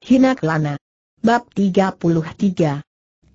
Hina Kelana. Bab 33.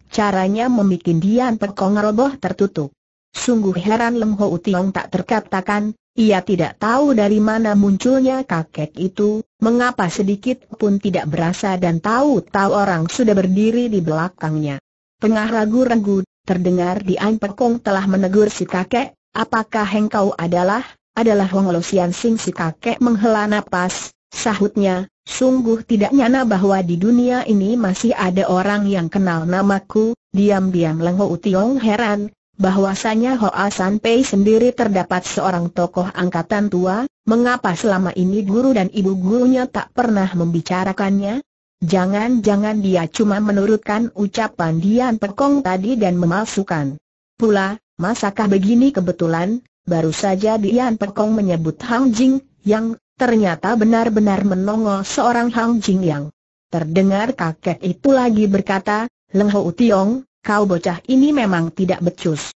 Caranya membuat Dian Pekong roboh tertutup. Sungguh heran Leng Ho Tiong tak terkatakan, ia tidak tahu dari mana munculnya kakek itu, mengapa sedikit pun tidak berasa dan tahu-tahu orang sudah berdiri di belakangnya. Tengah ragu-ragu, terdengar Dian Pekong telah menegur si kakek, apakah hengkau adalah, adalah Wong Sian Sing si kakek menghela napas, sahutnya, Sungguh tidak nyana bahwa di dunia ini masih ada orang yang kenal namaku, diam-diam Leng Ho Tiong heran, bahwasanya Hoa San Pei sendiri terdapat seorang tokoh angkatan tua, mengapa selama ini guru dan ibu gurunya tak pernah membicarakannya? Jangan-jangan dia cuma menurutkan ucapan Dian Pekong tadi dan memalsukan. Pula, masakah begini kebetulan, baru saja Dian Pekong menyebut Hang Jing, yang ternyata benar-benar menongol seorang Hang Jing Yang. Terdengar kakek itu lagi berkata, Leng Ho Tiong, kau bocah ini memang tidak becus.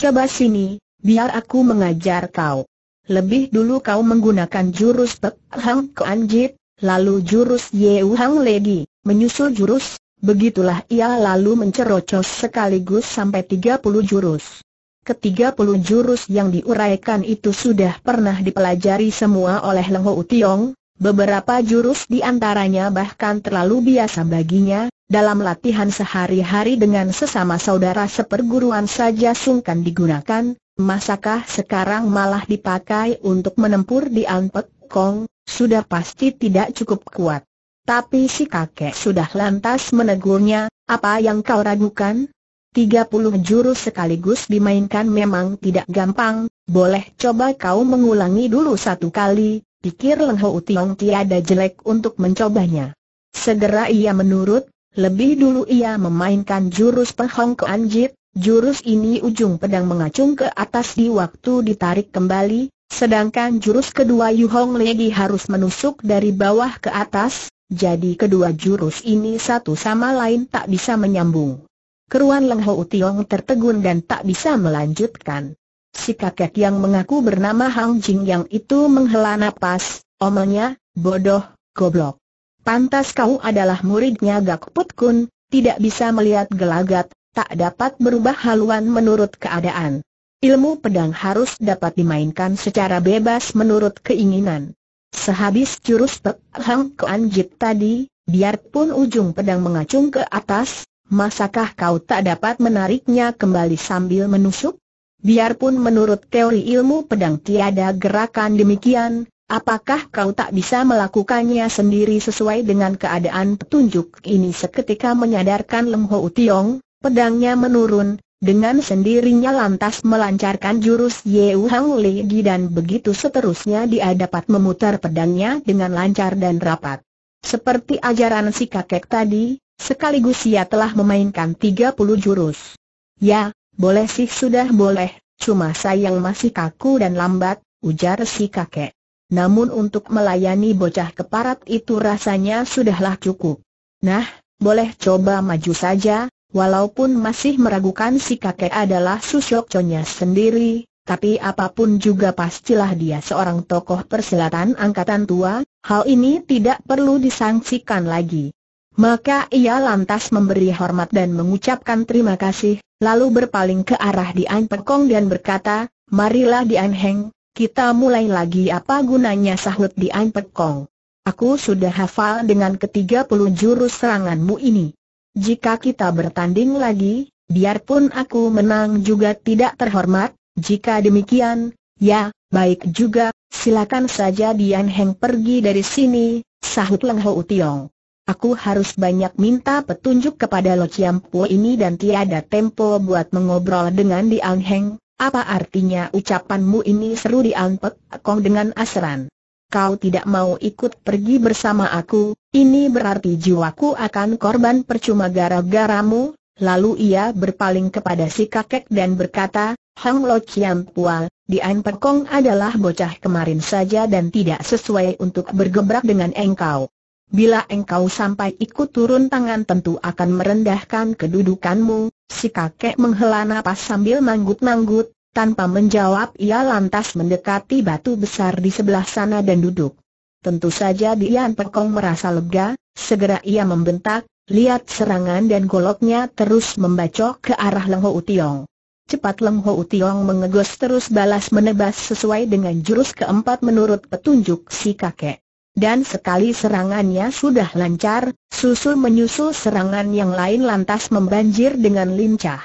Coba sini, biar aku mengajar kau. Lebih dulu kau menggunakan jurus Pek Hang Kuan Jit, lalu jurus U Hang Legi, menyusul jurus, begitulah ia lalu mencerocos sekaligus sampai 30 jurus. Ketiga puluh jurus yang diuraikan itu sudah pernah dipelajari semua oleh Leng Ho Tiong, beberapa jurus di antaranya bahkan terlalu biasa baginya, dalam latihan sehari-hari dengan sesama saudara seperguruan saja sungkan digunakan, masakah sekarang malah dipakai untuk menempur di Anpek Kong, sudah pasti tidak cukup kuat. Tapi si kakek sudah lantas menegurnya, apa yang kau ragukan? 30 jurus sekaligus dimainkan memang tidak gampang, boleh coba kau mengulangi dulu satu kali, pikir Leng Ho Tiong tiada jelek untuk mencobanya. Segera ia menurut, lebih dulu ia memainkan jurus Ke Anjit. jurus ini ujung pedang mengacung ke atas di waktu ditarik kembali, sedangkan jurus kedua Yu Hong Legi harus menusuk dari bawah ke atas, jadi kedua jurus ini satu sama lain tak bisa menyambung. Keruan Leng Ho Tiong tertegun dan tak bisa melanjutkan. Si kakek yang mengaku bernama Hang Jing yang itu menghela nafas, omelnya, bodoh, goblok. Pantas kau adalah muridnya Gak Put Kun, tidak bisa melihat gelagat, tak dapat berubah haluan menurut keadaan. Ilmu pedang harus dapat dimainkan secara bebas menurut keinginan. Sehabis jurus Pek Hang Kuan Jip tadi, biarpun ujung pedang mengacung ke atas, Masakah kau tak dapat menariknya kembali sambil menusuk? Biarpun menurut teori ilmu pedang tiada gerakan demikian, apakah kau tak bisa melakukannya sendiri sesuai dengan keadaan petunjuk ini seketika menyadarkan Leng Ho Tiong, pedangnya menurun, dengan sendirinya lantas melancarkan jurus Yeu Hang Li Gi dan begitu seterusnya dia dapat memutar pedangnya dengan lancar dan rapat. Seperti ajaran si kakek tadi, Sekaligus ia telah memainkan 30 jurus. Ya, boleh sih sudah boleh, cuma sayang masih kaku dan lambat, ujar si kakek. Namun untuk melayani bocah keparat itu rasanya sudahlah cukup. Nah, boleh coba maju saja, walaupun masih meragukan si kakek adalah conya sendiri, tapi apapun juga pastilah dia seorang tokoh persilatan angkatan tua, hal ini tidak perlu disangsikan lagi. Maka ia lantas memberi hormat dan mengucapkan terima kasih, lalu berpaling ke arah Dian Pekong dan berkata, Marilah Dian Heng, kita mulai lagi apa gunanya sahut Dian Pekong. Aku sudah hafal dengan ketiga 30 jurus seranganmu ini. Jika kita bertanding lagi, biarpun aku menang juga tidak terhormat, jika demikian, ya, baik juga, silakan saja Dian Heng pergi dari sini, sahut Leng Ho Tiong. Aku harus banyak minta petunjuk kepada Lo Chiam Po ini dan tiada tempo buat mengobrol dengan Diang Heng. Apa artinya ucapanmu ini seru Diang Pek Kong dengan asran? Kau tidak mau ikut pergi bersama aku, ini berarti jiwaku akan korban percuma gara-garamu. Lalu ia berpaling kepada si kakek dan berkata, Hang Lo Chiam Pual, Dian Kong adalah bocah kemarin saja dan tidak sesuai untuk bergebrak dengan engkau. Bila engkau sampai ikut turun tangan tentu akan merendahkan kedudukanmu, si kakek menghela napas sambil manggut-manggut, tanpa menjawab ia lantas mendekati batu besar di sebelah sana dan duduk. Tentu saja Dian Pekong merasa lega, segera ia membentak, lihat serangan dan goloknya terus membacok ke arah Leng Ho Utiong. Cepat Leng Ho Utiong mengegos terus balas menebas sesuai dengan jurus keempat menurut petunjuk si kakek. Dan sekali serangannya sudah lancar, susul menyusul serangan yang lain lantas membanjir dengan lincah.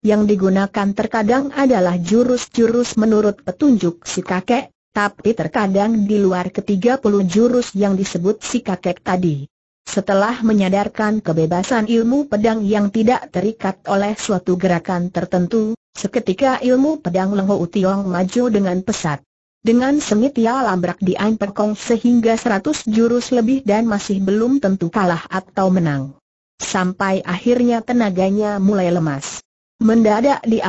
Yang digunakan terkadang adalah jurus-jurus menurut petunjuk si kakek, tapi terkadang di luar ketiga puluh jurus yang disebut si kakek tadi. Setelah menyadarkan kebebasan ilmu pedang yang tidak terikat oleh suatu gerakan tertentu, seketika ilmu pedang Lengho Utiong maju dengan pesat. Dengan sengit ia labrak di Kong sehingga seratus jurus lebih dan masih belum tentu kalah atau menang. Sampai akhirnya tenaganya mulai lemas. Mendadak di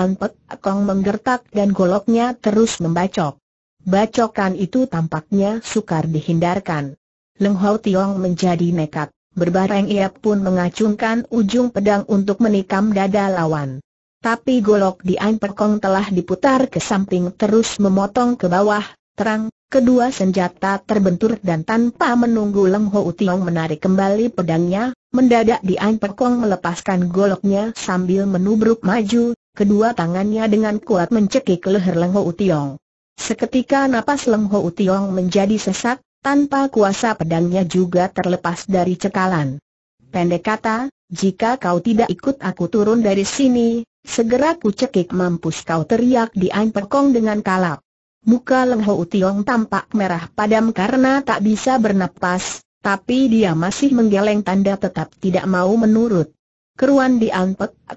Kong menggertak dan goloknya terus membacok. Bacokan itu tampaknya sukar dihindarkan. Leng Hau Tiong menjadi nekat, berbareng ia pun mengacungkan ujung pedang untuk menikam dada lawan tapi golok di Perkong telah diputar ke samping terus memotong ke bawah, terang, kedua senjata terbentur dan tanpa menunggu Leng Ho Utiong menarik kembali pedangnya, mendadak di Perkong melepaskan goloknya sambil menubruk maju, kedua tangannya dengan kuat mencekik leher Leng Ho Utiong. Seketika napas Leng Ho Utiong menjadi sesak, tanpa kuasa pedangnya juga terlepas dari cekalan. Pendek kata, jika kau tidak ikut aku turun dari sini, segera ku cekik mampus kau teriak di kong dengan kalap. Muka Leng Ho utiong tampak merah padam karena tak bisa bernapas, tapi dia masih menggeleng tanda tetap tidak mau menurut. Keruan di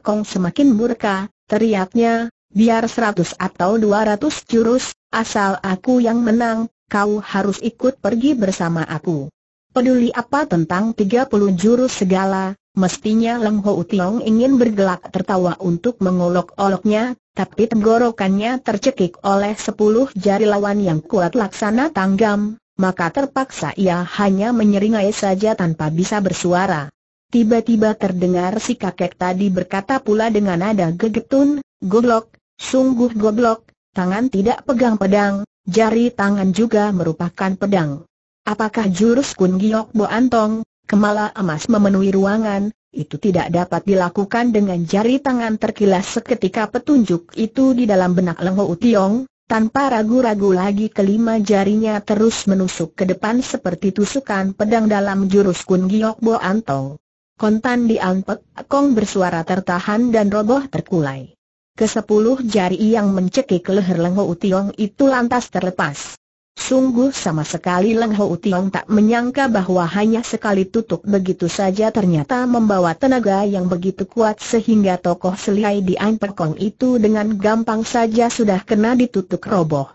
kong semakin murka, teriaknya, biar seratus atau dua ratus jurus, asal aku yang menang, kau harus ikut pergi bersama aku peduli apa tentang 30 jurus segala, mestinya Leng Ho Utiong ingin bergelak tertawa untuk mengolok-oloknya, tapi tenggorokannya tercekik oleh 10 jari lawan yang kuat laksana tanggam, maka terpaksa ia hanya menyeringai saja tanpa bisa bersuara. Tiba-tiba terdengar si kakek tadi berkata pula dengan nada gegetun, goblok, sungguh goblok, tangan tidak pegang pedang, jari tangan juga merupakan pedang. Apakah jurus Kun Giok Bo Antong, kemala emas memenuhi ruangan, itu tidak dapat dilakukan dengan jari tangan terkilas seketika petunjuk itu di dalam benak Leng Ho Tiong, tanpa ragu-ragu lagi kelima jarinya terus menusuk ke depan seperti tusukan pedang dalam jurus Kun Giok Bo Antong. Kontan Anpek, Kong bersuara tertahan dan roboh terkulai. Kesepuluh jari yang mencekik leher Leng Ho Tiong itu lantas terlepas. Sungguh sama sekali Leng Ho Tiong tak menyangka bahwa hanya sekali tutup begitu saja ternyata membawa tenaga yang begitu kuat sehingga tokoh selihai di Ain Pekong itu dengan gampang saja sudah kena ditutup roboh.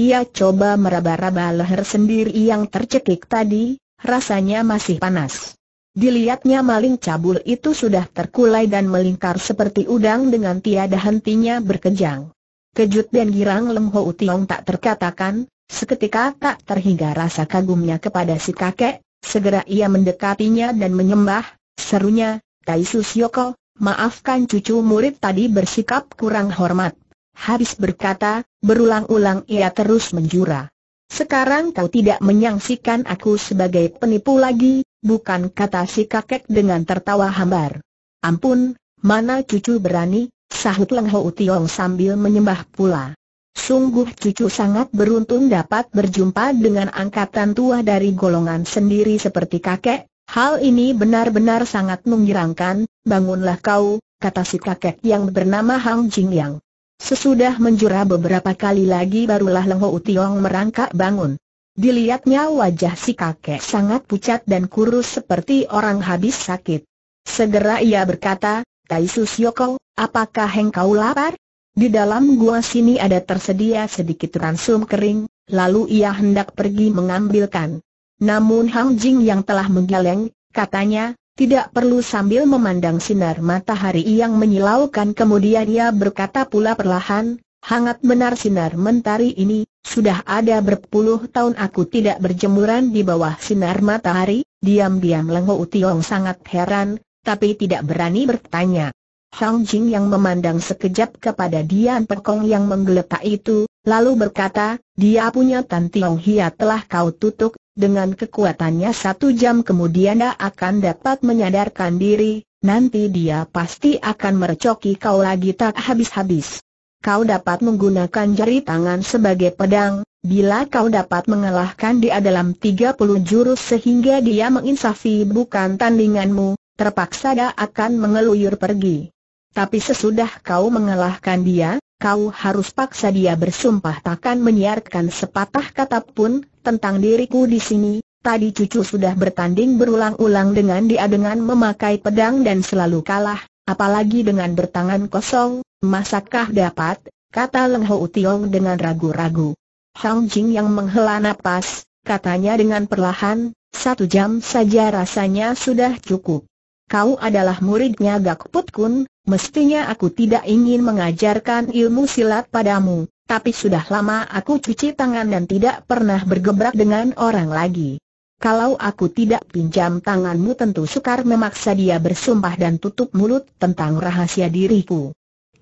Ia coba meraba-raba leher sendiri yang tercekik tadi, rasanya masih panas. Dilihatnya maling cabul itu sudah terkulai dan melingkar seperti udang dengan tiada hentinya berkejang. Kejut dan girang Leng Ho Tiong tak terkatakan, Seketika tak terhingga rasa kagumnya kepada si kakek, segera ia mendekatinya dan menyembah, serunya, Taisus Yoko, maafkan cucu murid tadi bersikap kurang hormat. Habis berkata, berulang-ulang ia terus menjura. Sekarang kau tidak menyangsikan aku sebagai penipu lagi, bukan kata si kakek dengan tertawa hambar. Ampun, mana cucu berani, sahut Leng Ho Tiong sambil menyembah pula. Sungguh cucu sangat beruntung dapat berjumpa dengan angkatan tua dari golongan sendiri seperti kakek, hal ini benar-benar sangat mengirangkan, bangunlah kau, kata si kakek yang bernama Hang Jingyang. Sesudah menjura beberapa kali lagi barulah Leng Ho Tiong merangkak bangun. Dilihatnya wajah si kakek sangat pucat dan kurus seperti orang habis sakit. Segera ia berkata, Tai Yoko, apakah engkau lapar? Di dalam gua sini ada tersedia sedikit ransum kering, lalu ia hendak pergi mengambilkan. Namun Hang Jing yang telah menggeleng, katanya, tidak perlu sambil memandang sinar matahari yang menyilaukan kemudian ia berkata pula perlahan, hangat benar sinar mentari ini, sudah ada berpuluh tahun aku tidak berjemuran di bawah sinar matahari, diam-diam Lengho Tiong sangat heran, tapi tidak berani bertanya. Hang Jing yang memandang sekejap kepada Dian Pekong yang menggeletak itu, lalu berkata, dia punya Tan Tiong Hia telah kau tutup, dengan kekuatannya satu jam kemudian dia akan dapat menyadarkan diri, nanti dia pasti akan mercoki kau lagi tak habis-habis. Kau dapat menggunakan jari tangan sebagai pedang, bila kau dapat mengalahkan dia dalam 30 jurus sehingga dia menginsafi bukan tandinganmu, terpaksa dia akan mengeluyur pergi. Tapi sesudah kau mengalahkan dia, kau harus paksa dia bersumpah takkan menyiarkan sepatah kata pun tentang diriku di sini. Tadi cucu sudah bertanding berulang-ulang dengan dia dengan memakai pedang dan selalu kalah, apalagi dengan bertangan kosong, masakah dapat, kata Leng Ho Tiong dengan ragu-ragu. Hang Jing yang menghela napas, katanya dengan perlahan, satu jam saja rasanya sudah cukup kau adalah muridnya Gakput Kun, mestinya aku tidak ingin mengajarkan ilmu silat padamu, tapi sudah lama aku cuci tangan dan tidak pernah bergebrak dengan orang lagi. Kalau aku tidak pinjam tanganmu tentu sukar memaksa dia bersumpah dan tutup mulut tentang rahasia diriku.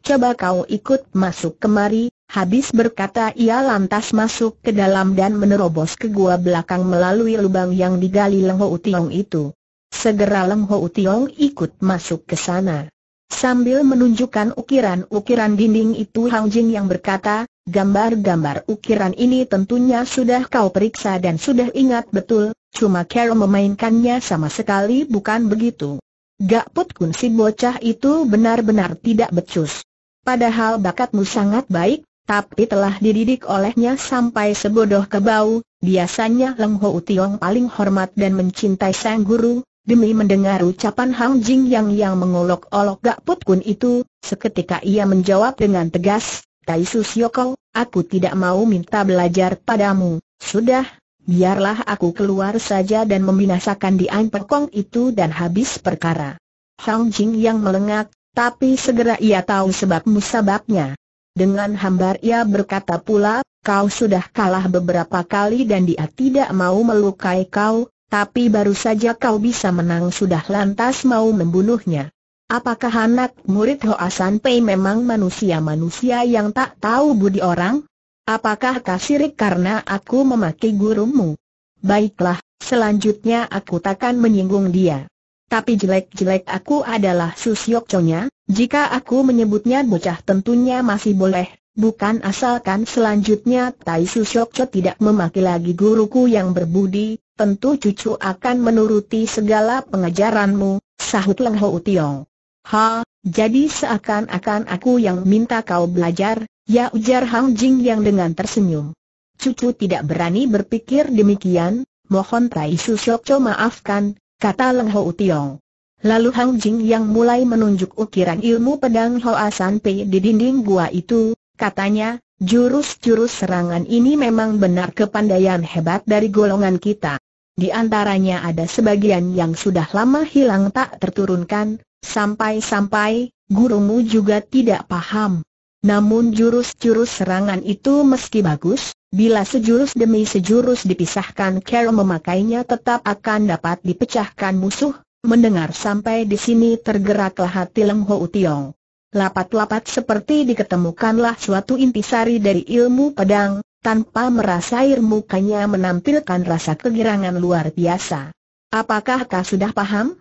Coba kau ikut masuk kemari, habis berkata ia lantas masuk ke dalam dan menerobos ke gua belakang melalui lubang yang digali Lengho utiung itu. Segera leng Ho Tiong ikut masuk ke sana. Sambil menunjukkan ukiran-ukiran dinding itu Hang Jing yang berkata, gambar-gambar ukiran ini tentunya sudah kau periksa dan sudah ingat betul, cuma Carol memainkannya sama sekali bukan begitu. put kun si bocah itu benar-benar tidak becus. Padahal bakatmu sangat baik, tapi telah dididik olehnya sampai sebodoh kebau biasanya Leng Ho Tiong paling hormat dan mencintai sang guru, Demi mendengar ucapan Hang Jing yang yang mengolok-olok Gak Put Kun itu, seketika ia menjawab dengan tegas, Tai Susyoko, aku tidak mau minta belajar padamu, sudah, biarlah aku keluar saja dan membinasakan di Perkong itu dan habis perkara. Hang Jing yang melengak, tapi segera ia tahu sebab musababnya. Dengan hambar ia berkata pula, kau sudah kalah beberapa kali dan dia tidak mau melukai kau, tapi baru saja kau bisa menang sudah lantas mau membunuhnya. Apakah anak murid Hoasan San Pei memang manusia-manusia yang tak tahu budi orang? Apakah kasirik karena aku memaki gurumu? Baiklah, selanjutnya aku takkan menyinggung dia. Tapi jelek-jelek aku adalah susyokconya, jika aku menyebutnya bocah tentunya masih boleh, bukan asalkan selanjutnya Tai Susyokco tidak memaki lagi guruku yang berbudi, tentu cucu akan menuruti segala pengajaranmu, sahut Leng Ho Tiong. Ha, jadi seakan-akan aku yang minta kau belajar, ya ujar Hang Jing yang dengan tersenyum. Cucu tidak berani berpikir demikian, mohon Tai Su Cho maafkan, kata Leng Ho Tiong. Lalu Hang Jing yang mulai menunjuk ukiran ilmu pedang Hoa San Pei di dinding gua itu, katanya, jurus-jurus serangan ini memang benar kepandaian hebat dari golongan kita. Di antaranya ada sebagian yang sudah lama hilang tak terturunkan, sampai-sampai gurumu juga tidak paham. Namun jurus-jurus serangan itu meski bagus, bila sejurus demi sejurus dipisahkan Carol memakainya tetap akan dapat dipecahkan musuh, mendengar sampai di sini tergeraklah hati Leng Ho Tiong. Lapat-lapat seperti diketemukanlah suatu intisari dari ilmu pedang, tanpa merasa air mukanya menampilkan rasa kegirangan luar biasa. Apakah kau sudah paham?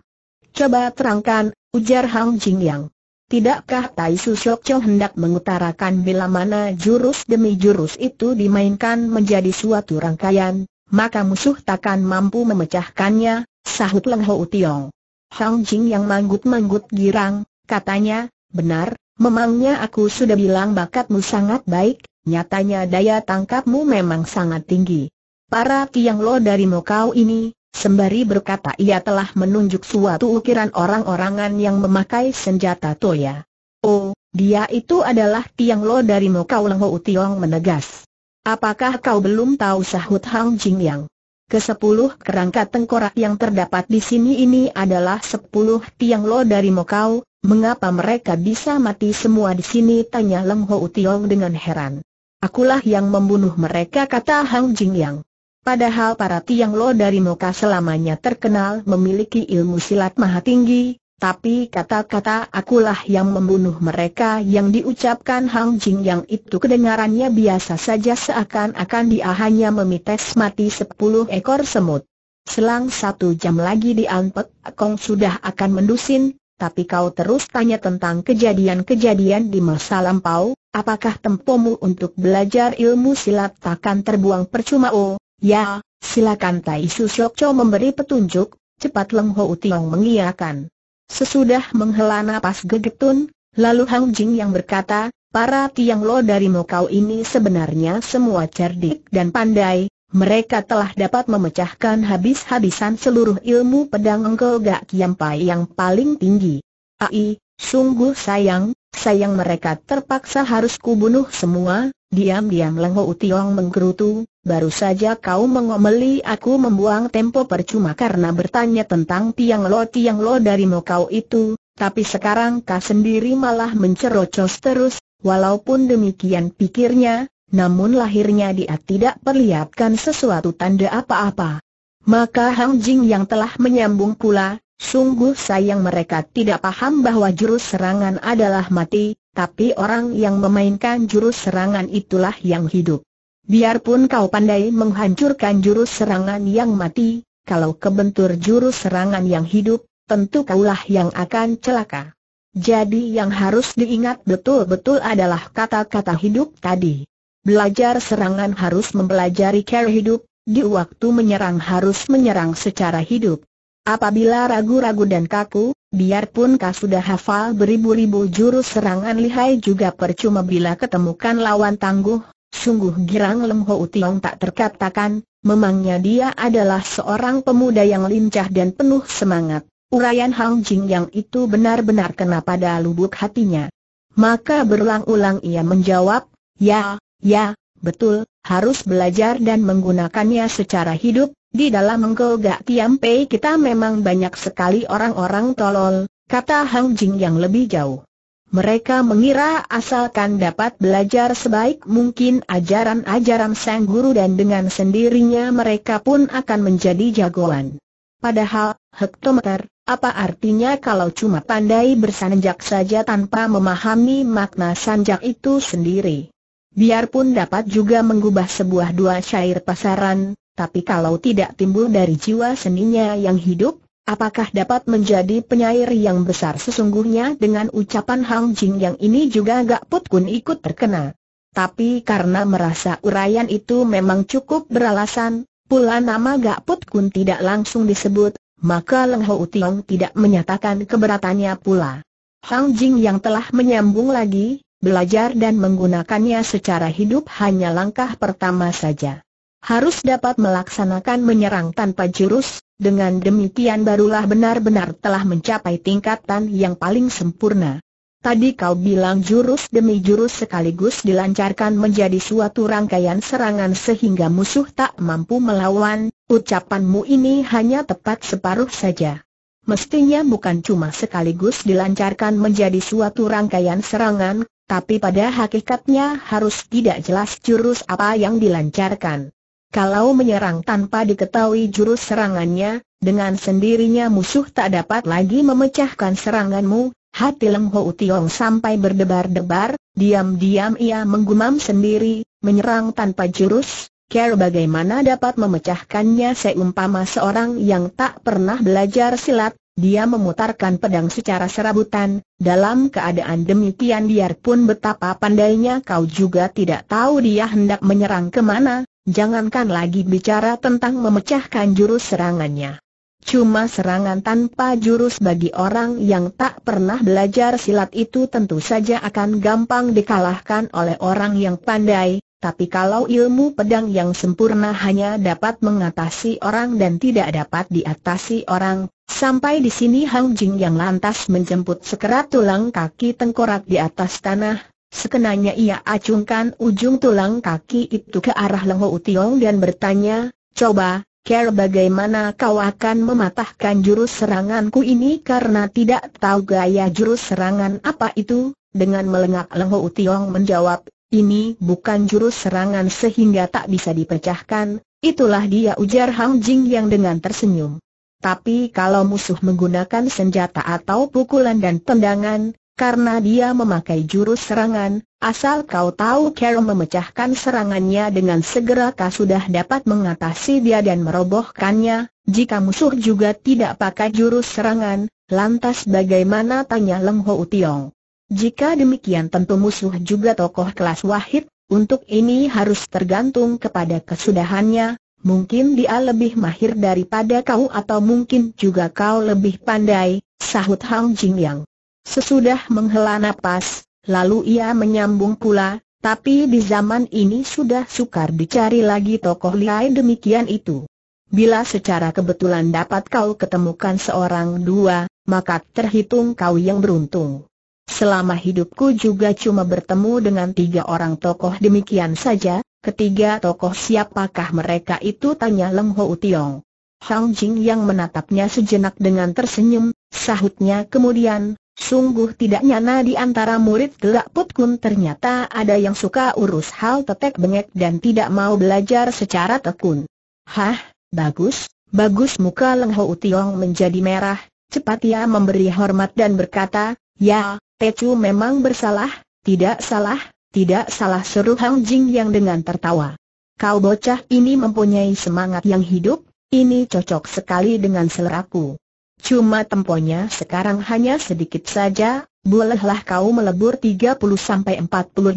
Coba terangkan, ujar Hang Jingyang. Tidakkah Tai Susok Chow hendak mengutarakan bila mana jurus demi jurus itu dimainkan menjadi suatu rangkaian, maka musuh takkan mampu memecahkannya, sahut Leng Ho Tiong. Hang Jing yang manggut-manggut girang, katanya, benar, memangnya aku sudah bilang bakatmu sangat baik, nyatanya daya tangkapmu memang sangat tinggi. Para Tiang Lo dari Mokau ini, sembari berkata ia telah menunjuk suatu ukiran orang-orangan yang memakai senjata Toya. Oh, dia itu adalah Tiang Lo dari Mokau Leng Ho Tiong menegas. Apakah kau belum tahu sahut Hang Jing Yang? Kesepuluh kerangka tengkorak yang terdapat di sini ini adalah sepuluh tiang lo dari Mokau, mengapa mereka bisa mati semua di sini? Tanya Leng Ho Tiong dengan heran. Akulah yang membunuh mereka kata Hang Jingyang. Padahal para Tiang Lo dari muka selamanya terkenal memiliki ilmu silat maha tinggi, tapi kata-kata akulah yang membunuh mereka yang diucapkan Hang Jingyang itu kedengarannya biasa saja seakan-akan dia hanya memites mati sepuluh ekor semut. Selang satu jam lagi di Anpek, Kong sudah akan mendusin, tapi kau terus tanya tentang kejadian-kejadian di masa lampau, apakah tempomu untuk belajar ilmu silat takkan terbuang percuma oh, ya, silakan Tai Su Syok Cho memberi petunjuk, cepat Leng Ho Tiong mengiyakan. Sesudah menghela nafas gegetun, lalu Hang Jing yang berkata, para Tiang Lo dari Mokau ini sebenarnya semua cerdik dan pandai, mereka telah dapat memecahkan habis-habisan seluruh ilmu pedang engkel Gak Kiampai yang paling tinggi. Ai, sungguh sayang, sayang mereka terpaksa harus kubunuh semua, diam-diam Lengho Utiong menggerutu, baru saja kau mengomeli aku membuang tempo percuma karena bertanya tentang Tiang Lo Tiang Lo dari Mokau itu, tapi sekarang kau sendiri malah mencerocos terus, walaupun demikian pikirnya, namun lahirnya dia tidak perlihatkan sesuatu tanda apa-apa. Maka Hang Jing yang telah menyambung pula, sungguh sayang mereka tidak paham bahwa jurus serangan adalah mati, tapi orang yang memainkan jurus serangan itulah yang hidup. Biarpun kau pandai menghancurkan jurus serangan yang mati, kalau kebentur jurus serangan yang hidup, tentu kaulah yang akan celaka. Jadi yang harus diingat betul-betul adalah kata-kata hidup tadi. Belajar serangan harus mempelajari cara hidup, di waktu menyerang harus menyerang secara hidup. Apabila ragu-ragu dan kaku, biarpun kau sudah hafal beribu-ribu jurus serangan lihai juga percuma bila ketemukan lawan tangguh, sungguh girang Leng Ho Tiong tak terkatakan, memangnya dia adalah seorang pemuda yang lincah dan penuh semangat. Urayan Hang Jing yang itu benar-benar kena pada lubuk hatinya. Maka berulang-ulang ia menjawab, ya, Ya, betul, harus belajar dan menggunakannya secara hidup, di dalam menggolgak pei kita memang banyak sekali orang-orang tolol, kata Hang Jing yang lebih jauh. Mereka mengira asalkan dapat belajar sebaik mungkin ajaran-ajaran sang guru dan dengan sendirinya mereka pun akan menjadi jagoan. Padahal, hektometer, apa artinya kalau cuma pandai bersanjak saja tanpa memahami makna sanjak itu sendiri? Biarpun dapat juga mengubah sebuah dua syair pasaran, tapi kalau tidak timbul dari jiwa seninya yang hidup, apakah dapat menjadi penyair yang besar sesungguhnya dengan ucapan Hang Jing yang ini juga gak put kun ikut terkena. Tapi karena merasa urayan itu memang cukup beralasan, pula nama Gak Put Kun tidak langsung disebut, maka Leng Ho Tiong tidak menyatakan keberatannya pula. Hang Jing yang telah menyambung lagi, belajar dan menggunakannya secara hidup hanya langkah pertama saja. Harus dapat melaksanakan menyerang tanpa jurus, dengan demikian barulah benar-benar telah mencapai tingkatan yang paling sempurna. Tadi kau bilang jurus demi jurus sekaligus dilancarkan menjadi suatu rangkaian serangan sehingga musuh tak mampu melawan, ucapanmu ini hanya tepat separuh saja. Mestinya bukan cuma sekaligus dilancarkan menjadi suatu rangkaian serangan, tapi pada hakikatnya harus tidak jelas jurus apa yang dilancarkan. Kalau menyerang tanpa diketahui jurus serangannya, dengan sendirinya musuh tak dapat lagi memecahkan seranganmu, hati Leng Ho Tiong sampai berdebar-debar, diam-diam ia menggumam sendiri, menyerang tanpa jurus, care bagaimana dapat memecahkannya seumpama seorang yang tak pernah belajar silat, dia memutarkan pedang secara serabutan, dalam keadaan demikian biarpun betapa pandainya kau juga tidak tahu dia hendak menyerang kemana, jangankan lagi bicara tentang memecahkan jurus serangannya. Cuma serangan tanpa jurus bagi orang yang tak pernah belajar silat itu tentu saja akan gampang dikalahkan oleh orang yang pandai, tapi kalau ilmu pedang yang sempurna hanya dapat mengatasi orang dan tidak dapat diatasi orang, Sampai di sini Hang Jing yang lantas menjemput sekerat tulang kaki tengkorak di atas tanah, sekenanya ia acungkan ujung tulang kaki itu ke arah Leng Ho Tiong dan bertanya, coba, care bagaimana kau akan mematahkan jurus seranganku ini karena tidak tahu gaya jurus serangan apa itu, dengan melengak Leng Ho Tiong menjawab, ini bukan jurus serangan sehingga tak bisa dipecahkan, itulah dia ujar Hang Jing yang dengan tersenyum. Tapi kalau musuh menggunakan senjata atau pukulan dan tendangan, karena dia memakai jurus serangan, asal kau tahu Carol memecahkan serangannya dengan segera kau sudah dapat mengatasi dia dan merobohkannya, jika musuh juga tidak pakai jurus serangan, lantas bagaimana tanya Leng Ho Tiong? Jika demikian tentu musuh juga tokoh kelas wahid, untuk ini harus tergantung kepada kesudahannya, Mungkin dia lebih mahir daripada kau atau mungkin juga kau lebih pandai, sahut Hang Jing Yang. Sesudah menghela nafas, lalu ia menyambung pula, tapi di zaman ini sudah sukar dicari lagi tokoh lihai demikian itu. Bila secara kebetulan dapat kau ketemukan seorang dua, maka terhitung kau yang beruntung. Selama hidupku juga cuma bertemu dengan tiga orang tokoh demikian saja, Ketiga tokoh siapakah mereka itu tanya Leng Ho Tiong. Hang Jing yang menatapnya sejenak dengan tersenyum, sahutnya kemudian, sungguh tidak nyana di antara murid gelak Put Kun ternyata ada yang suka urus hal tetek bengek dan tidak mau belajar secara tekun. Hah, bagus, bagus muka Leng Ho Tiong menjadi merah, cepat ia ya memberi hormat dan berkata, ya, Chu memang bersalah, tidak salah, tidak salah seru Hang Jing yang dengan tertawa. Kau bocah ini mempunyai semangat yang hidup, ini cocok sekali dengan seleraku. Cuma temponya sekarang hanya sedikit saja, bolehlah kau melebur 30-40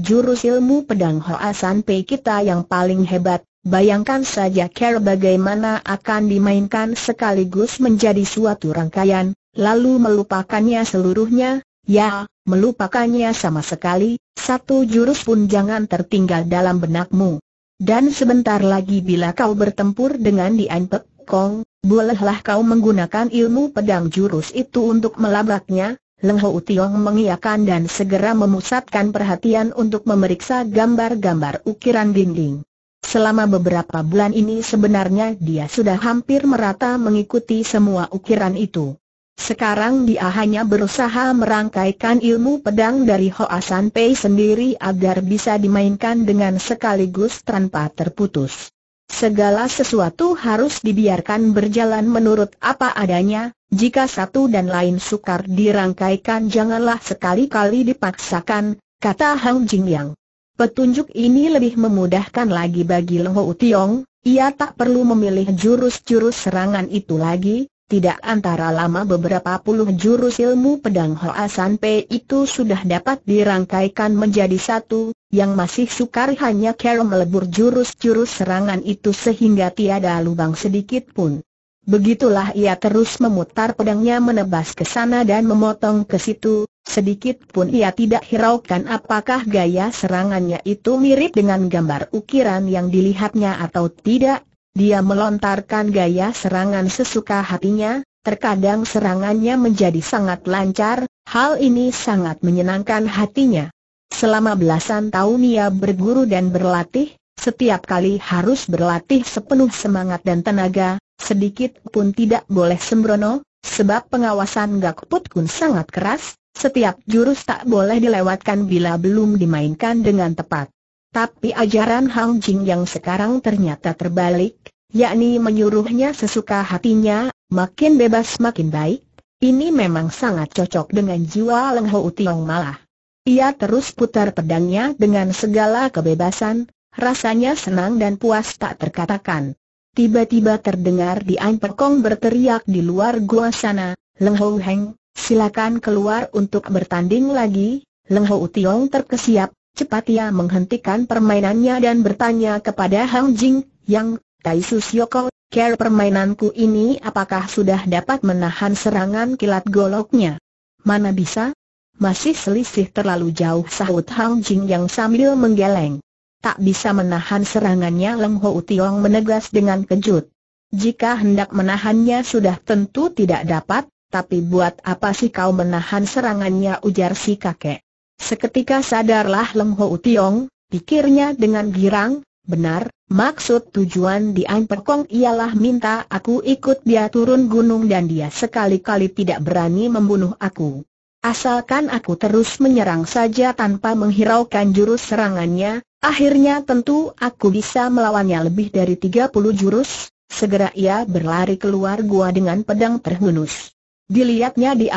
jurus ilmu pedang Hoa San Pei kita yang paling hebat, Bayangkan saja care bagaimana akan dimainkan sekaligus menjadi suatu rangkaian, lalu melupakannya seluruhnya, ya, melupakannya sama sekali, satu jurus pun jangan tertinggal dalam benakmu. Dan sebentar lagi bila kau bertempur dengan Dian Pek Kong, bolehlah kau menggunakan ilmu pedang jurus itu untuk melabraknya, Leng Ho Tiong mengiyakan dan segera memusatkan perhatian untuk memeriksa gambar-gambar ukiran dinding. Selama beberapa bulan ini sebenarnya dia sudah hampir merata mengikuti semua ukiran itu. Sekarang dia hanya berusaha merangkaikan ilmu pedang dari Hoa San Pei sendiri agar bisa dimainkan dengan sekaligus tanpa terputus. Segala sesuatu harus dibiarkan berjalan menurut apa adanya, jika satu dan lain sukar dirangkaikan janganlah sekali-kali dipaksakan, kata Hang Jingyang. Petunjuk ini lebih memudahkan lagi bagi Leng Tiong, ia tak perlu memilih jurus-jurus serangan itu lagi, tidak antara lama beberapa puluh jurus ilmu pedang Hoa San Pei itu sudah dapat dirangkaikan menjadi satu, yang masih sukar hanya Kero melebur jurus-jurus serangan itu sehingga tiada lubang sedikit pun. Begitulah ia terus memutar pedangnya menebas ke sana dan memotong ke situ, sedikit pun ia tidak hiraukan apakah gaya serangannya itu mirip dengan gambar ukiran yang dilihatnya atau tidak, dia melontarkan gaya serangan sesuka hatinya, terkadang serangannya menjadi sangat lancar, hal ini sangat menyenangkan hatinya. Selama belasan tahun ia berguru dan berlatih, setiap kali harus berlatih sepenuh semangat dan tenaga, sedikit pun tidak boleh sembrono, sebab pengawasan Gak Put Kun sangat keras, setiap jurus tak boleh dilewatkan bila belum dimainkan dengan tepat. Tapi ajaran Hang Jing yang sekarang ternyata terbalik, yakni menyuruhnya sesuka hatinya, makin bebas makin baik, ini memang sangat cocok dengan jiwa Leng Ho Tiong malah. Ia terus putar pedangnya dengan segala kebebasan, rasanya senang dan puas tak terkatakan. Tiba-tiba terdengar di Perkong berteriak di luar gua sana, Leng Ho Heng, silakan keluar untuk bertanding lagi. Leng Ho Tiong terkesiap, Cepat ia menghentikan permainannya dan bertanya kepada Hang Jing, yang, Tai Susyoko, care permainanku ini apakah sudah dapat menahan serangan kilat goloknya? Mana bisa? Masih selisih terlalu jauh sahut Hang Jing yang sambil menggeleng. Tak bisa menahan serangannya Leng Ho Tiong menegas dengan kejut. Jika hendak menahannya sudah tentu tidak dapat, tapi buat apa sih kau menahan serangannya ujar si kakek. Seketika sadarlah Leng Ho Tiong, pikirnya dengan girang, benar, maksud tujuan di Kong ialah minta aku ikut dia turun gunung dan dia sekali-kali tidak berani membunuh aku. Asalkan aku terus menyerang saja tanpa menghiraukan jurus serangannya, akhirnya tentu aku bisa melawannya lebih dari 30 jurus, segera ia berlari keluar gua dengan pedang terhunus. Dilihatnya di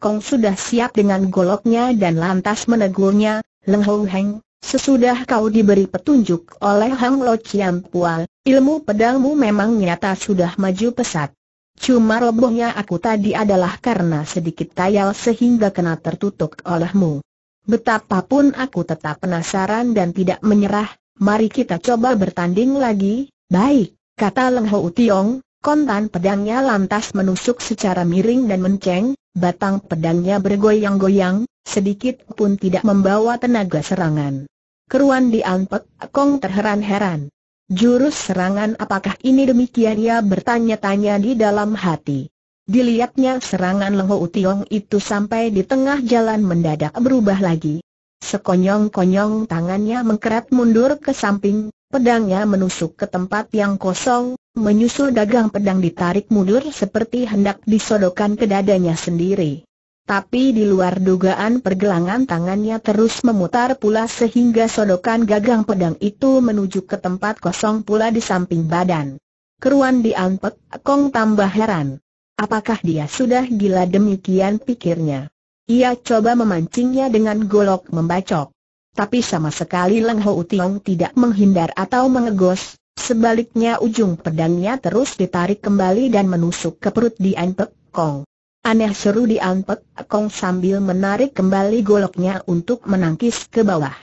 Kong sudah siap dengan goloknya dan lantas menegurnya, Leng Hou Heng, sesudah kau diberi petunjuk oleh Hang Lo Chiam Pual, ilmu pedangmu memang nyata sudah maju pesat. Cuma robohnya aku tadi adalah karena sedikit tayal sehingga kena tertutup olehmu. Betapapun aku tetap penasaran dan tidak menyerah, mari kita coba bertanding lagi, baik, kata Leng Hou Tiong, Kontan pedangnya lantas menusuk secara miring dan menceng, batang pedangnya bergoyang-goyang, sedikit pun tidak membawa tenaga serangan. Keruan diampek, Kong terheran-heran. Jurus serangan apakah ini demikian ia bertanya-tanya di dalam hati. Dilihatnya serangan Lengho Utiong itu sampai di tengah jalan mendadak berubah lagi. Sekonyong-konyong tangannya mengkerat mundur ke samping, pedangnya menusuk ke tempat yang kosong, menyusul dagang pedang ditarik mundur seperti hendak disodokan ke dadanya sendiri. Tapi di luar dugaan pergelangan tangannya terus memutar pula sehingga sodokan gagang pedang itu menuju ke tempat kosong pula di samping badan. Keruan diampet, Kong tambah heran. Apakah dia sudah gila demikian pikirnya? Ia coba memancingnya dengan golok membacok. Tapi sama sekali Leng Ho Tiong tidak menghindar atau mengegos, Sebaliknya ujung pedangnya terus ditarik kembali dan menusuk ke perut di Anpek Kong. Aneh seru di Anpek Kong sambil menarik kembali goloknya untuk menangkis ke bawah.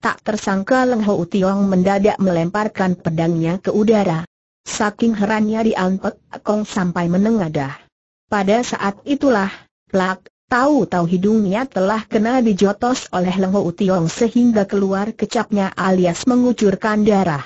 Tak tersangka Leng Ho Tiong mendadak melemparkan pedangnya ke udara. Saking herannya di Anpek Kong sampai menengadah. Pada saat itulah, plak, tahu-tahu hidungnya telah kena dijotos oleh Leng Ho Tiong sehingga keluar kecapnya alias mengucurkan darah.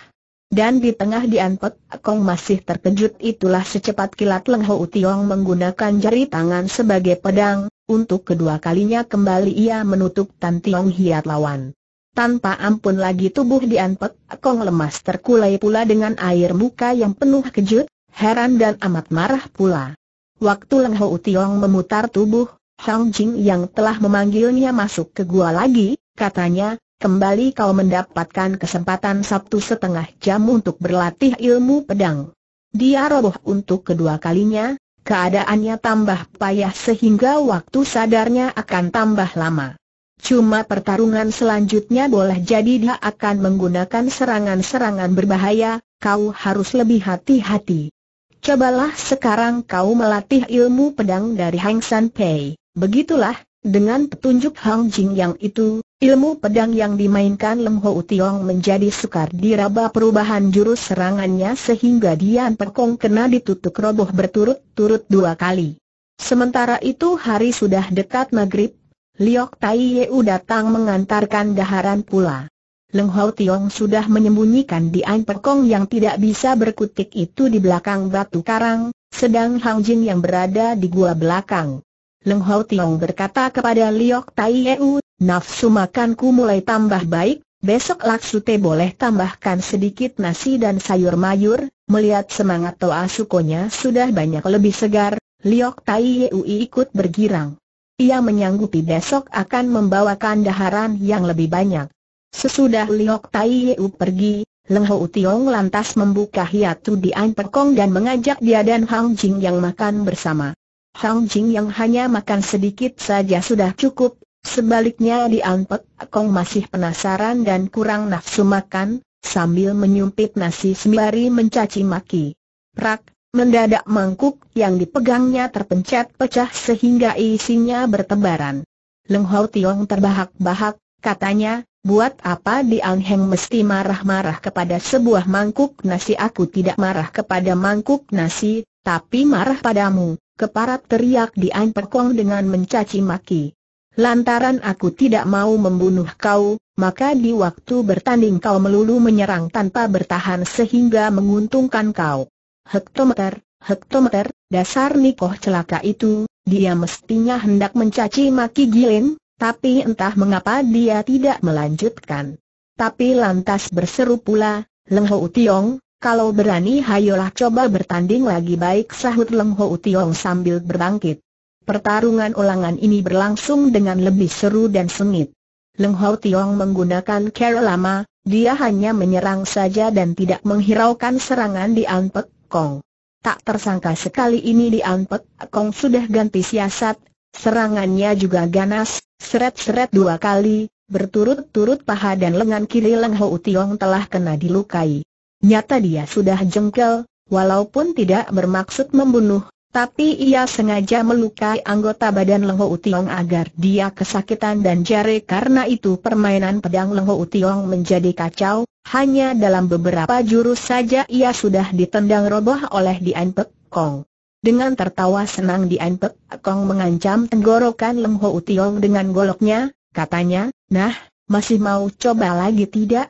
Dan di tengah dianpet, Kong masih terkejut itulah secepat kilat Leng Ho Tiong menggunakan jari tangan sebagai pedang, untuk kedua kalinya kembali ia menutup Tan Tiong Hiat lawan. Tanpa ampun lagi tubuh dianpet, Kong lemas terkulai pula dengan air muka yang penuh kejut, heran dan amat marah pula. Waktu Leng Ho Tiong memutar tubuh, Hang Jing yang telah memanggilnya masuk ke gua lagi, katanya, kembali kau mendapatkan kesempatan Sabtu setengah jam untuk berlatih ilmu pedang. Dia roboh untuk kedua kalinya, keadaannya tambah payah sehingga waktu sadarnya akan tambah lama. Cuma pertarungan selanjutnya boleh jadi dia akan menggunakan serangan-serangan berbahaya, kau harus lebih hati-hati. Cobalah sekarang kau melatih ilmu pedang dari Hang San Pei. Begitulah, dengan petunjuk Hang Jing yang itu, Ilmu pedang yang dimainkan Lem Ho Tiong menjadi sukar diraba perubahan jurus serangannya sehingga Dian Perkong kena ditutup roboh berturut-turut dua kali. Sementara itu hari sudah dekat maghrib, Liok Tai Yeu datang mengantarkan daharan pula. Leng Ho Tiong sudah menyembunyikan Dian Perkong yang tidak bisa berkutik itu di belakang batu karang, sedang Hang Jin yang berada di gua belakang. Leng Ho Tiong berkata kepada Liok Tai Yeu, Nafsu makanku mulai tambah baik, besok Laksute boleh tambahkan sedikit nasi dan sayur mayur, melihat semangat Toa Sukonya sudah banyak lebih segar, Liok Tai Yeui ikut bergirang. Ia menyanggupi besok akan membawakan daharan yang lebih banyak. Sesudah Liok Tai Yeu pergi, Leng Ho Tiong lantas membuka hiatu di An Perkong dan mengajak dia dan Hang Jing yang makan bersama. Hang Jing yang hanya makan sedikit saja sudah cukup, Sebaliknya Dianpek Kong masih penasaran dan kurang nafsu makan, sambil menyumpit nasi sembari mencaci maki. Prak, mendadak mangkuk yang dipegangnya terpencet pecah sehingga isinya bertebaran. Leng Hau Tiong terbahak-bahak, katanya, buat apa di Heng mesti marah-marah kepada sebuah mangkuk nasi aku tidak marah kepada mangkuk nasi, tapi marah padamu, keparat teriak Dian Kong dengan mencaci maki. Lantaran aku tidak mau membunuh kau, maka di waktu bertanding kau melulu menyerang tanpa bertahan sehingga menguntungkan kau. Hektometer, hektometer, dasar Nikoh celaka itu, dia mestinya hendak mencaci maki Gilin, tapi entah mengapa dia tidak melanjutkan. Tapi lantas berseru pula, Leng Ho Tiong, kalau berani hayolah coba bertanding lagi baik sahut Leng Ho Tiong sambil berbangkit. Pertarungan ulangan ini berlangsung dengan lebih seru dan sengit. Leng Hau Tiong menggunakan cara lama, dia hanya menyerang saja dan tidak menghiraukan serangan di An Kong. Tak tersangka sekali ini di An Kong sudah ganti siasat, serangannya juga ganas, seret-seret dua kali, berturut-turut paha dan lengan kiri Leng Hau Tiong telah kena dilukai. Nyata dia sudah jengkel, walaupun tidak bermaksud membunuh, tapi ia sengaja melukai anggota badan Leng utiong agar dia kesakitan dan jari. karena itu permainan pedang Leng utiong menjadi kacau, hanya dalam beberapa jurus saja ia sudah ditendang roboh oleh Dian Pek Kong. Dengan tertawa senang Dian Pek Kong mengancam tenggorokan Leng utiong dengan goloknya, katanya, nah, masih mau coba lagi tidak?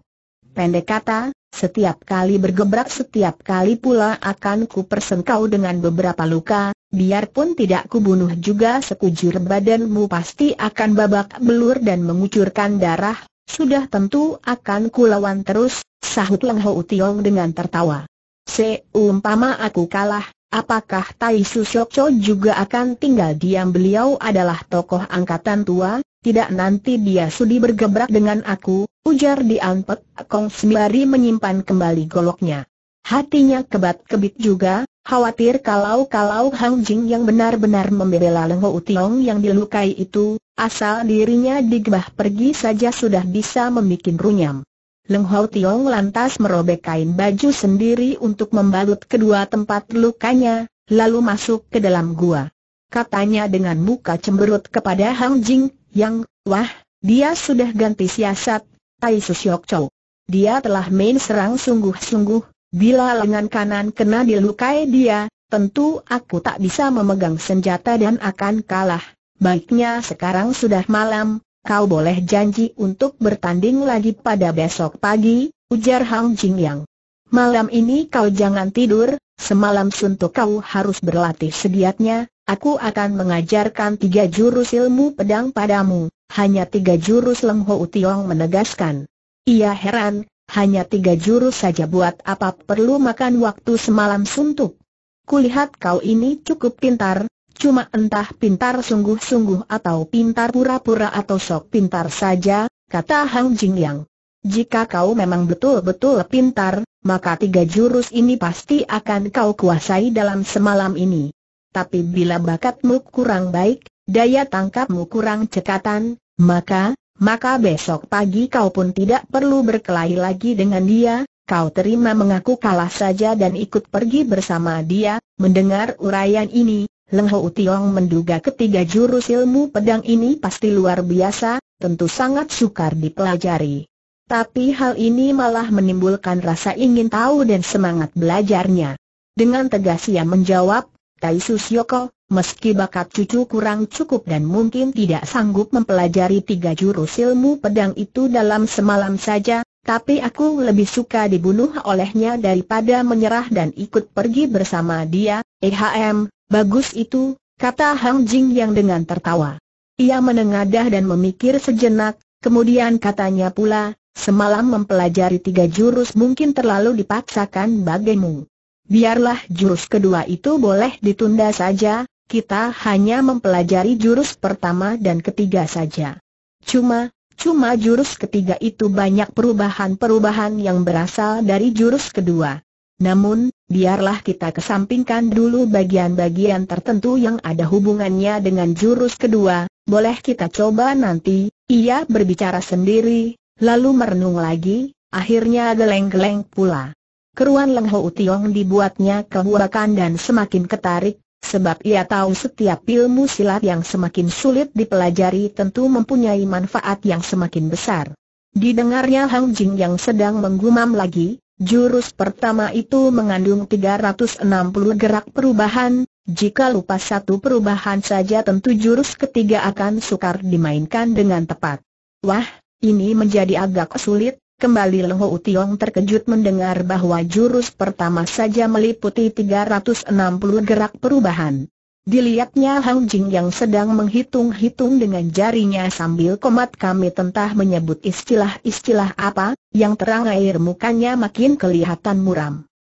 Pendek kata, setiap kali bergebrak setiap kali pula akan ku persengkau dengan beberapa luka, biarpun tidak kubunuh juga sekujur badanmu pasti akan babak belur dan mengucurkan darah, sudah tentu akan kulawan terus, sahut Leng Ho Tiong dengan tertawa. Seumpama aku kalah, Apakah Tai Su Cho juga akan tinggal diam beliau adalah tokoh angkatan tua, tidak nanti dia sudi bergebrak dengan aku, ujar Dianpek Kong Sembari menyimpan kembali goloknya. Hatinya kebat-kebit juga, khawatir kalau-kalau Hang Jing yang benar-benar membela Leng Ho Tiong yang dilukai itu, asal dirinya digebah pergi saja sudah bisa membuat runyam. Leng Hou Tiong lantas merobek kain baju sendiri untuk membalut kedua tempat lukanya, lalu masuk ke dalam gua. Katanya dengan muka cemberut kepada Hang Jing, yang, wah, dia sudah ganti siasat, Tai Susyok Chow. Dia telah main serang sungguh-sungguh, bila lengan kanan kena dilukai dia, tentu aku tak bisa memegang senjata dan akan kalah. Baiknya sekarang sudah malam, kau boleh janji untuk bertanding lagi pada besok pagi, ujar Hang Jing Yang. Malam ini kau jangan tidur, semalam suntuk kau harus berlatih sediatnya, aku akan mengajarkan tiga jurus ilmu pedang padamu, hanya tiga jurus Leng Ho Tiong menegaskan. Ia heran, hanya tiga jurus saja buat apa perlu makan waktu semalam suntuk. Kulihat kau ini cukup pintar, Cuma entah pintar sungguh-sungguh atau pintar pura-pura atau sok pintar saja, kata Hang Jing Yang. Jika kau memang betul-betul pintar, maka tiga jurus ini pasti akan kau kuasai dalam semalam ini. Tapi bila bakatmu kurang baik, daya tangkapmu kurang cekatan, maka, maka besok pagi kau pun tidak perlu berkelahi lagi dengan dia, kau terima mengaku kalah saja dan ikut pergi bersama dia, mendengar urayan ini, Leng Ho Utiong menduga ketiga jurus ilmu pedang ini pasti luar biasa, tentu sangat sukar dipelajari. Tapi hal ini malah menimbulkan rasa ingin tahu dan semangat belajarnya. Dengan tegas ia menjawab, Tai Susyoko, meski bakat cucu kurang cukup dan mungkin tidak sanggup mempelajari tiga jurus ilmu pedang itu dalam semalam saja, tapi aku lebih suka dibunuh olehnya daripada menyerah dan ikut pergi bersama dia, EHM, Bagus itu, kata Hang Jing yang dengan tertawa. Ia menengadah dan memikir sejenak, kemudian katanya pula, semalam mempelajari tiga jurus mungkin terlalu dipaksakan bagimu. Biarlah jurus kedua itu boleh ditunda saja, kita hanya mempelajari jurus pertama dan ketiga saja. Cuma, cuma jurus ketiga itu banyak perubahan-perubahan yang berasal dari jurus kedua. Namun, biarlah kita kesampingkan dulu bagian-bagian tertentu yang ada hubungannya dengan jurus kedua, boleh kita coba nanti, ia berbicara sendiri, lalu merenung lagi, akhirnya geleng-geleng pula. Keruan Leng Ho Tiong dibuatnya kehuakan dan semakin ketarik, sebab ia tahu setiap ilmu silat yang semakin sulit dipelajari tentu mempunyai manfaat yang semakin besar. Didengarnya Hang Jing yang sedang menggumam lagi, Jurus pertama itu mengandung 360 gerak perubahan, jika lupa satu perubahan saja tentu jurus ketiga akan sukar dimainkan dengan tepat. Wah, ini menjadi agak sulit, Kembali Leng Ho terkejut mendengar bahwa jurus pertama saja meliputi 360 gerak perubahan. Dilihatnya Hang Jing yang sedang menghitung-hitung dengan jarinya sambil komat kami tentah menyebut istilah-istilah apa, yang terang air mukanya makin kelihatan muram.